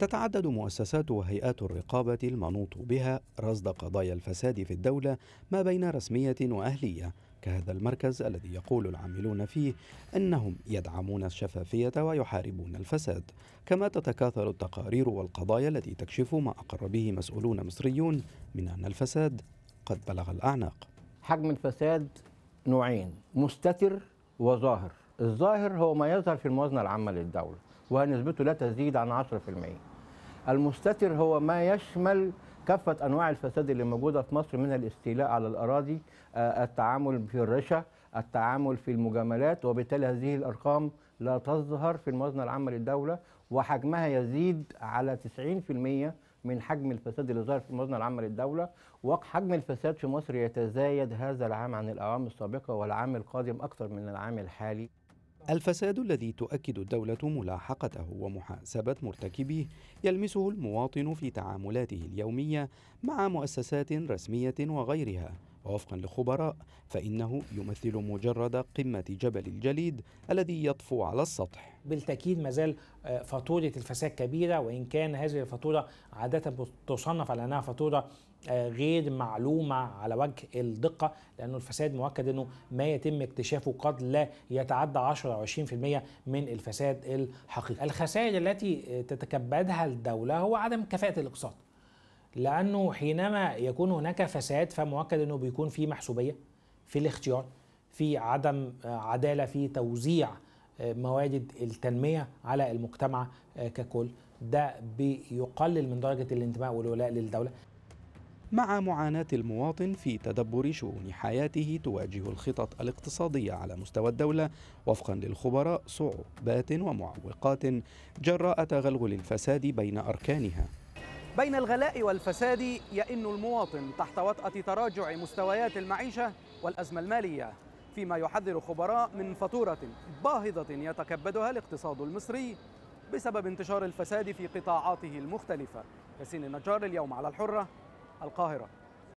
تتعدد مؤسسات وهيئات الرقابة المنوط بها رصد قضايا الفساد في الدولة ما بين رسمية وأهلية كهذا المركز الذي يقول العاملون فيه انهم يدعمون الشفافيه ويحاربون الفساد، كما تتكاثر التقارير والقضايا التي تكشف ما اقر به مسؤولون مصريون من ان الفساد قد بلغ الاعناق. حجم الفساد نوعين، مستتر وظاهر، الظاهر هو ما يظهر في الموازنه العامه للدوله وهي نسبته لا تزيد عن 10%. المستتر هو ما يشمل كافة أنواع الفساد اللي موجودة في مصر من الاستيلاء على الأراضي آه، التعامل في الرشا التعامل في المجاملات وبالتالي هذه الأرقام لا تظهر في الموازنة العامة للدولة وحجمها يزيد على 90% من حجم الفساد اللي ظهر في الموازنه العامه للدوله وحجم الفساد في مصر يتزايد هذا العام عن الاعوام السابقه والعام القادم اكثر من العام الحالي الفساد الذي تؤكد الدولة ملاحقته ومحاسبة مرتكبيه يلمسه المواطن في تعاملاته اليومية مع مؤسسات رسمية وغيرها ووفقا لخبراء فإنه يمثل مجرد قمة جبل الجليد الذي يطفو على السطح بالتأكيد ما زال آه، فاتورة الفساد كبيرة وإن كان هذه الفاتورة عادة تصنف على أنها فاتورة آه، غير معلومة على وجه الدقة لأنه الفساد مؤكد أنه ما يتم اكتشافه قد لا يتعدى 10 أو 20% من الفساد الحقيقي الخسائر التي آه، تتكبدها الدولة هو عدم كفاءة الإقساط لانه حينما يكون هناك فساد فمؤكد انه بيكون في محسوبيه في الاختيار في عدم آه، عداله في توزيع آه، موارد التنميه على المجتمع آه، ككل ده بيقلل من درجه الانتماء والولاء للدوله مع معاناة المواطن في تدبر شؤون حياته تواجه الخطط الاقتصادية على مستوى الدولة وفقا للخبراء صعوبات ومعوقات جراء تغلغل الفساد بين أركانها بين الغلاء والفساد يئن المواطن تحت وطأة تراجع مستويات المعيشة والأزمة المالية فيما يحذر خبراء من فاتورة باهظة يتكبدها الاقتصاد المصري بسبب انتشار الفساد في قطاعاته المختلفة ياسين النجار اليوم على الحرة القاهرة